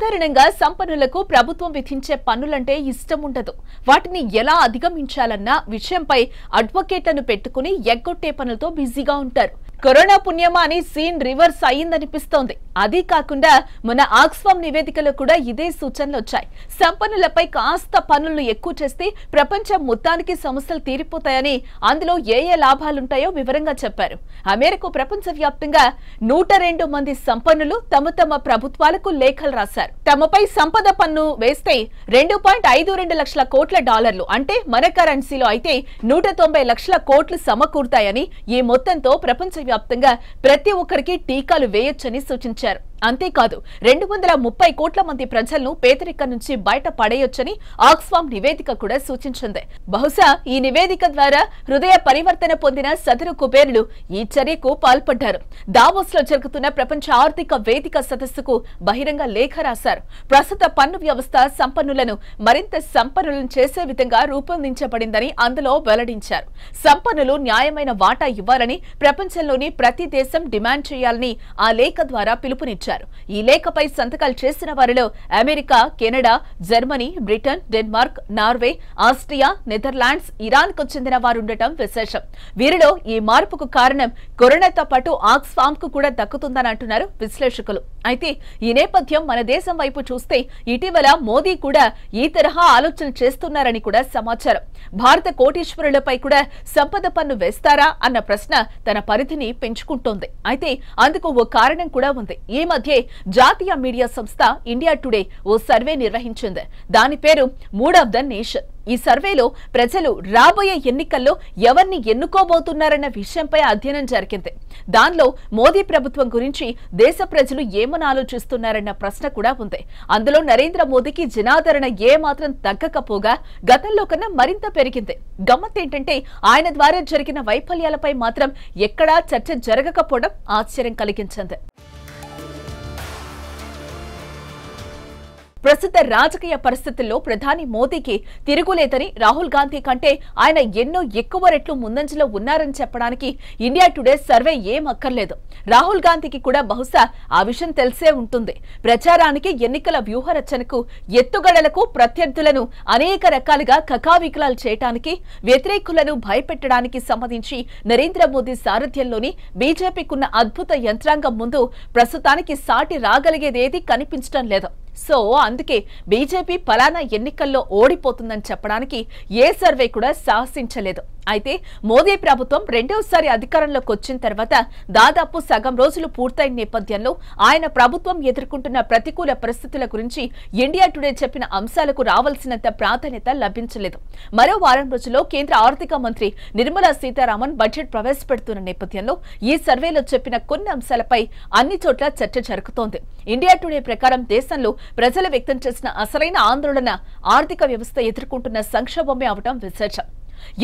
సాధారణంగా సంపన్నులకు ప్రభుత్వం విధించే పన్నులంటే ఇష్టం ఉండదు వాటిని ఎలా అధిగమించాలన్న విషయంపై అడ్వకేట్లను పెట్టుకుని ఎగ్గొట్టే పనులతో బిజీగా ఉంటారు కరోనా పుణ్యమా అని సీన్ రివర్స్ అయ్యిందనిపిస్తోంది అదే కాకుండా మన ఆక్స్ఫామ్ నివేదికలో కూడా ఇదే సూచనలు వచ్చాయి సంపన్నులపై కాస్త పనులను ఎక్కువ చేస్తే ప్రపంచం మొత్తానికి సమస్యలు తీరిపోతాయని అందులో ఏ ఏ లాభాలుంటాయో వివరంగా చెప్పారు అమెరికా ప్రపంచవ్యాప్తంగా నూట రెండు మంది సంపన్నులు తమ తమ ప్రభుత్వాలకు లేఖలు రాశారు తమపై సంపద పన్ను వేస్తే రెండు పాయింట్ ఐదు రెండు లక్షల కోట్ల డాలర్లు అంటే మన కరెన్సీలో అయితే నూట తొంభై లక్షల కోట్లు సమకూరుతాయని ఈ మొత్తంతో ప్రపంచవ్యాప్తంగా ప్రతి ఒక్కరికి టీకాలు వేయొచ్చని సూచించారు నిర్వహించారు అంతేకాదు రెండు వందల ముప్పై కోట్ల మంది ప్రజలను పేదరికం నుంచి బయట పడేయొచ్చని ఆక్స్ఫామ్ నివేదిక కూడా సూచించింది బహుశా ఈ నివేదిక ద్వారా హృదయ పరివర్తన పొందిన సదరు కుబేరులు ఈ చర్యకు పాల్పడ్డారు దావోస్ లో జరుగుతున్న ప్రపంచ ఆర్థిక వేదిక సదస్సుకు బహిరంగ లేఖ రాశారు ప్రస్తుత పన్ను వ్యవస్థ సంపన్నులను మరింత సంపన్నులను చేసే విధంగా రూపొందించబడిందని అందులో వెల్లడించారు సంపన్నులు న్యాయమైన వాటా ఇవ్వాలని ప్రపంచంలోని ప్రతి దేశం డిమాండ్ చేయాలని ఆ లేఖ ద్వారా పిలుపునిచ్చారు ఇచ్చారు ఈ లేఖపై సంతకాలు చేసిన వారిలో America Canada Germany Britain Denmark Norway Austria Netherlands Iran కు చెందిన వారుండటం విశేషం వీరిలో ఈ మార్పుకు కారణం కరోనాతో పాటు ఆక్స్ఫామ్ కు కూడా దక్కుతుందని అంటున్నారు విశ్లేషకులు అయితే ఈ నేపథ్యం మన దేశం వైపు చూస్తే ఇటీవల మోదీ కూడా ఈ తరహా ఆలోచనలు చేస్తున్నారని కూడా సమాచారం భారత కోటీశ్వరులపై కూడా సంపద పన్ను వేస్తారా అన్న ప్రశ్న తన పరిధిని పెంచుకుంటోంది అయితే అందుకు ఓ కారణం కూడా ఉంది ఈ మధ్య మధ్యే జాతీయ మీడియా సంస్థ ఇండియా టుడే ఓ సర్వే నిర్వహించింది దాని పేరు మూడ్ ఆఫ్ ద నేషన్ ఈ సర్వేలో ప్రజలు రాబోయే ఎన్నికల్లో ఎవరిని ఎన్నుకోబోతున్నారన్న విషయంపై అధ్యయనం జరిగింది దానిలో మోదీ ప్రభుత్వం గురించి దేశ ప్రజలు ఏమని ఆలోచిస్తున్నారన్న ప్రశ్న కూడా ఉంది అందులో నరేంద్ర మోదీకి జనాదరణ ఏమాత్రం తగ్గకపోగా గతంలో కన్నా మరింత పెరిగింది గమ్మత్ ఏంటంటే ఆయన ద్వారా జరిగిన వైఫల్యాలపై మాత్రం ఎక్కడా చర్చ జరగకపోవడం ఆశ్చర్యం కలిగించింది ప్రస్తుత రాజకీయ పరిస్థితుల్లో ప్రధాని మోదీకి తిరుగులేదని రాహుల్ గాంధీ కంటే ఆయన ఎన్నో ఎక్కువ రెట్లు ముందంజలో ఉన్నారని చెప్పడానికి ఇండియా టుడే సర్వే ఏం అక్కర్లేదు రాహుల్ గాంధీకి కూడా బహుశా ఆ విషయం తెలిసే ఉంటుంది ప్రచారానికి ఎన్నికల వ్యూహరచనకు ఎత్తుగడలకు ప్రత్యర్థులను అనేక రకాలుగా కకావికలాలు చేయటానికి వ్యతిరేకులను భయపెట్టడానికి సంబంధించి నరేంద్ర మోదీ సారథ్యంలోని బీజేపీకున్న అద్భుత యంత్రాంగం ముందు ప్రస్తుతానికి సాటి రాగలిగేదేది కనిపించడం లేదు సో అందుకే బీజేపీ ఫలానా ఎన్నికల్లో ఓడిపోతుందని చెప్పడానికి ఏ సర్వే కూడా సాహసించలేదు అయితే మోదీ ప్రభుత్వం రెండవసారి అధికారంలోకి వచ్చిన తర్వాత దాదాపు సగం రోజులు పూర్తయిన నేపథ్యంలో ఆయన ప్రభుత్వం ఎదుర్కొంటున్న ప్రతికూల పరిస్థితుల గురించి ఇండియా టుడే చెప్పిన అంశాలకు రావాల్సినంత ప్రాధాన్యత లభించలేదు మరో వారం రోజుల్లో కేంద్ర ఆర్థిక మంత్రి నిర్మలా సీతారామన్ బడ్జెట్ ప్రవేశపెడుతున్న నేపథ్యంలో ఈ సర్వేలో చెప్పిన కొన్ని అంశాలపై అన్ని చోట్ల చర్చ జరుగుతోంది ఇండియా టుడే ప్రకారం దేశంలో ప్రజలు వ్యక్తం చేసిన అసలైన ఆందోళన ఆర్థిక వ్యవస్థ ఎదుర్కొంటున్న సంక్షోభమే అవడం విశేషం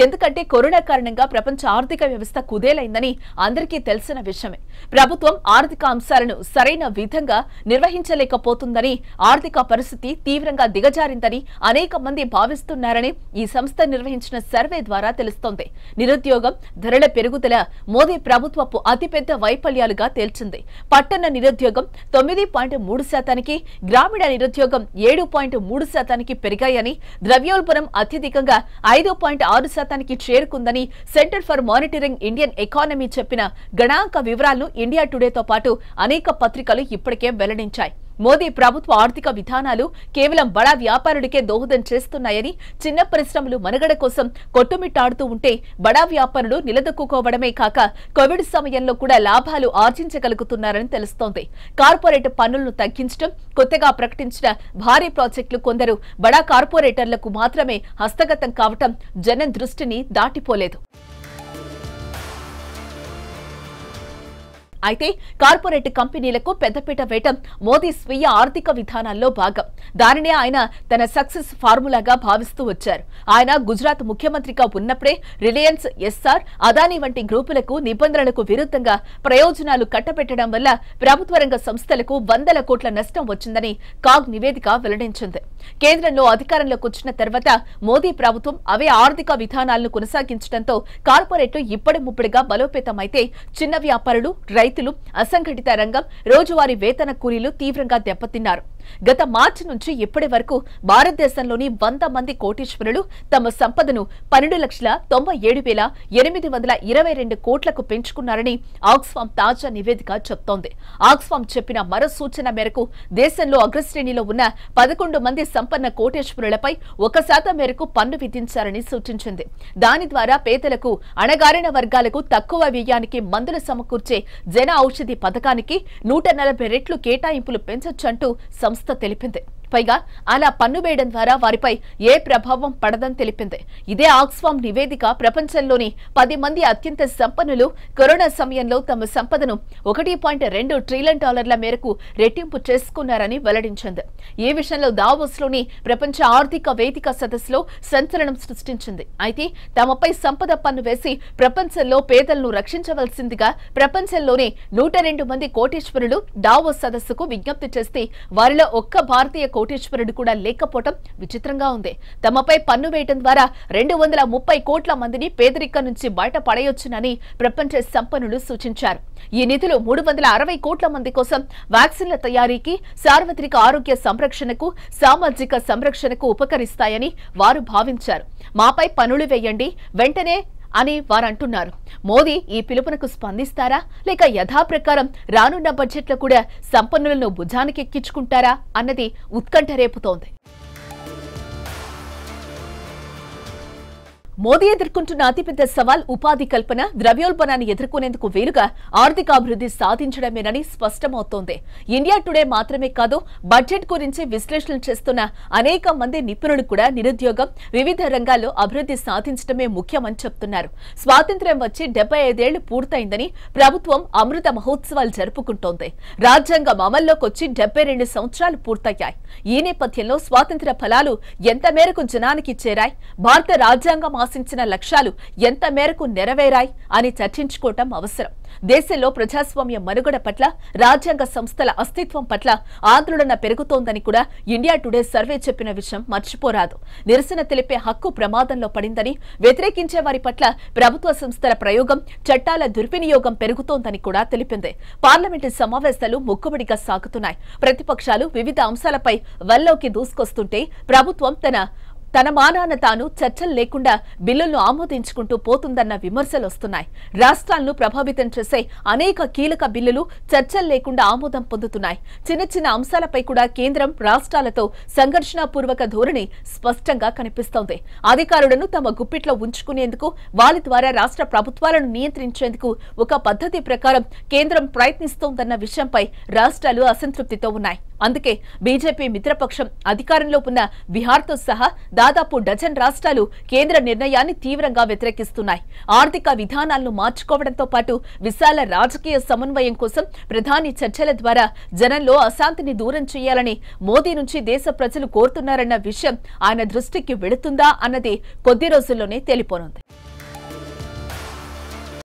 ఎందుకంటే కరోనా కారణంగా ప్రపంచ ఆర్థిక వ్యవస్థ కుదేలైందని అందరికీ తెలిసిన విషయమే ప్రభుత్వం ఆర్థిక అంశాలను సరైన విధంగా నిర్వహించలేకపోతుందని ఆర్థిక పరిస్థితి తీవ్రంగా దిగజారిందని అనేక మంది భావిస్తున్నారని ఈ సంస్థ నిర్వహించిన సర్వే ద్వారా తెలుస్తోంది నిరుద్యోగం ధరల పెరుగుదల మోదీ ప్రభుత్వపు అతిపెద్ద వైఫల్యాలుగా తేల్చింది పట్టణ నిరుద్యోగం తొమ్మిది పాయింట్ మూడు శాతానికి గ్రామీణ నిరుద్యోగం ఏడు పాయింట్ మూడు శాతానికి పెరిగాయని ద్రవ్యోల్బణం అత్యధికంగా ఐదు పాయింట్ ఆరు మూడు శాతానికి చేరుకుందని Centre for Monitoring Indian Economy చెప్పిన గణాంక వివరాలను ఇండియా టుడేతో పాటు అనేక పత్రికలు ఇప్పటికే వెల్లడించాయి మోదీ ప్రభుత్వ ఆర్థిక విధానాలు కేవలం బడా వ్యాపారుడికే దోహదం చేస్తున్నాయని చిన్న పరిశ్రమలు మనుగడ కోసం కొట్టుమిట్టాడుతూ ఉంటే బడా వ్యాపారులు నిలదొక్కుకోవడమే కాక కోవిడ్ సమయంలో కూడా లాభాలు ఆర్జించగలుగుతున్నారని తెలుస్తోంది కార్పొరేట్ పన్నులను తగ్గించడం కొత్తగా ప్రకటించిన భారీ ప్రాజెక్టులు కొందరు బడా కార్పొరేటర్లకు మాత్రమే హస్తగతం కావటం జనం దృష్టిని దాటిపోలేదు అయితే కార్పొరేట్ కంపెనీలకు పెద్దపీట వేయటం మోదీ స్వీయ ఆర్థిక విధానాల్లో భాగం దానినే ఆయన తన సక్సెస్ ఫార్ములాగా భావిస్తూ వచ్చారు ఆయన గుజరాత్ ముఖ్యమంత్రిగా ఉన్నప్పుడే రిలయన్స్ ఎస్ఆర్ అదానీ వంటి గ్రూపులకు నిబంధనలకు విరుద్ధంగా ప్రయోజనాలు కట్టబెట్టడం వల్ల ప్రభుత్వ రంగ సంస్థలకు వందల కోట్ల నష్టం వచ్చిందని కాగ్ నివేదిక వెల్లడించింది కేంద్రంలో అధికారంలోకి వచ్చిన తర్వాత మోదీ ప్రభుత్వం అవే ఆర్థిక విధానాలను కొనసాగించడంతో కార్పొరేట్లు ఇప్పటి ముప్పటిగా బలోపేతమైతే చిన్న వ్యాపారులు రైతు రైతులు అసంఘటిత రంగం రోజువారీ వేతన కూలీలు తీవ్రంగా దెబ్బతిన్నారు గత మార్చి నుంచి ఇప్పటి వరకు భారతదేశంలోని వంద మంది కోటీశ్వరులు తమ సంపదను పన్నెండు లక్షల తొంభై ఏడు వేల ఎనిమిది వందల ఇరవై రెండు కోట్లకు పెంచుకున్నారని ఆక్స్ఫామ్ తాజా నివేదిక చెప్తోంది ఆక్స్ఫామ్ చెప్పిన మరో సూచన మేరకు దేశంలో అగ్రశ్రేణిలో ఉన్న పదకొండు మంది సంపన్న కోటేశ్వరులపై ఒక శాతం మేరకు పన్ను విధించారని సూచించింది దాని ద్వారా పేదలకు అణగారిన వర్గాలకు తక్కువ వ్యయానికి మందులు సమకూర్చే జన జన ఔషధి పథకానికి నూట రెట్లు కేటాయింపులు పెంచొచ్చంటూ సంస్థ తెలిపింది పైగా అలా పన్ను వేయడం ద్వారా వారిపై ఏ ప్రభావం పడదని తెలిపింది ఇదే ఆక్స్ఫామ్ నివేదిక ప్రపంచంలోని పది మంది అత్యంత సంపన్నులు కరోనా సమయంలో తమ సంపదను ఒకటి పాయింట్ రెండు ట్రిలియన్ డాలర్ల మేరకు రెట్టింపు చేసుకున్నారని వెల్లడించింది ఈ విషయంలో దావోస్ లోని ప్రపంచ ఆర్థిక వేదిక సదస్సులో సంచలనం సృష్టించింది అయితే తమపై సంపద పన్ను వేసి ప్రపంచంలో పేదలను రక్షించవలసిందిగా ప్రపంచంలోనే నూట మంది కోటేశ్వరులు దావోస్ సదస్సుకు విజ్ఞప్తి చేస్తే వారిలో ఒక్క భారతీయ కోటేశ్వరుడు కూడా లేకపోవటం విచిత్రంగా ఉంది తమపై పన్ను వేయటం ద్వారా రెండు వందల ముప్పై కోట్ల మందిని పేదరిక నుంచి బయట పడేయొచ్చునని ప్రపంచ సంపన్నులు సూచించారు ఈ నిధులు మూడు వందల అరవై కోట్ల మంది కోసం వ్యాక్సిన్ల తయారీకి సార్వత్రిక ఆరోగ్య సంరక్షణకు సామాజిక సంరక్షణకు ఉపకరిస్తాయని వారు భావించారు మాపై పనులు వేయండి వెంటనే అని వారంటున్నారు మోదీ ఈ పిలుపునకు స్పందిస్తారా లేక యథాప్రకారం రానున్న బడ్జెట్లో కూడా సంపన్నులను భుజానికి ఎక్కించుకుంటారా అన్నది ఉత్కంఠ రేపుతోంది మోదీ ఎదుర్కొంటున్న అతిపెద్ద సవాల్ ఉపాధి కల్పన ద్రవ్యోల్బణాన్ని ఎదుర్కొనేందుకు వీలుగా అభివృద్ధి సాధించడమేనని స్పష్టమవుతోంది ఇండియా టుడే మాత్రమే కాదు బడ్జెట్ గురించి విశ్లేషణ చేస్తున్న అనేక మంది నిపుణులు కూడా నిరుద్యోగం వివిధ రంగాల్లో అభివృద్ధి సాధించడమే ముఖ్యమని చెప్తున్నారు స్వాతంత్ర్యం వచ్చి డెబ్బై ఐదేళ్లు పూర్తయిందని ప్రభుత్వం అమృత మహోత్సవాలు జరుపుకుంటోంది రాజ్యాంగం అమల్లోకి వచ్చి డెబ్బై రెండు సంవత్సరాలు పూర్తయ్యాయి ఈ నేపథ్యంలో స్వాతంత్ర్య ఫలాలు ఎంత మేరకు జనానికి చేరాయి భారత రాజ్యాంగం ఆశించిన లక్ష్యాలు ఎంత మేరకు నెరవేరాయి అని చర్చించుకోవటం అవసరం దేశంలో ప్రజాస్వామ్య మనుగడ పట్ల రాజ్యాంగ సంస్థల అస్తిత్వం పట్ల ఆందోళన పెరుగుతోందని కూడా ఇండియా టుడే సర్వే చెప్పిన విషయం మర్చిపోరాదు నిరసన తెలిపే హక్కు ప్రమాదంలో పడిందని వ్యతిరేకించే వారి పట్ల ప్రభుత్వ సంస్థల ప్రయోగం చట్టాల దుర్వినియోగం పెరుగుతోందని కూడా తెలిపింది పార్లమెంటు సమావేశాలు ముక్కుబడిగా సాగుతున్నాయి ప్రతిపక్షాలు వివిధ అంశాలపై వల్లోకి దూసుకొస్తుంటే ప్రభుత్వం తన తన మానాన తాను చర్చలు లేకుండా బిల్లులను ఆమోదించుకుంటూ పోతుందన్న విమర్శలు వస్తున్నాయి రాష్ట్రాలను ప్రభావితం చేసే అనేక కీలక బిల్లులు చర్చలు లేకుండా ఆమోదం పొందుతున్నాయి చిన్న చిన్న అంశాలపై కూడా కేంద్రం రాష్ట్రాలతో సంఘర్షణపూర్వక ధోరణి స్పష్టంగా కనిపిస్తోంది అధికారులను తమ గుప్పిట్లో ఉంచుకునేందుకు వారి ద్వారా రాష్ట్ర ప్రభుత్వాలను నియంత్రించేందుకు ఒక పద్ధతి ప్రకారం కేంద్రం ప్రయత్నిస్తోందన్న విషయంపై రాష్ట్రాలు అసంతృప్తితో ఉన్నాయి అందుకే బీజేపీ మిత్రపక్షం అధికారంలో ఉన్న బీహార్తో సహా దాదాపు డజన్ రాష్ట్రాలు కేంద్ర నిర్ణయాన్ని తీవ్రంగా వ్యతిరేకిస్తున్నాయి ఆర్థిక విధానాలను మార్చుకోవడంతో పాటు విశాల రాజకీయ సమన్వయం కోసం ప్రధాని చర్చల ద్వారా జనంలో అశాంతిని దూరం చేయాలని మోదీ నుంచి దేశ ప్రజలు కోరుతున్నారన్న విషయం ఆయన దృష్టికి వెళుతుందా అన్నది కొద్ది రోజుల్లోనే తెలిపోనుంది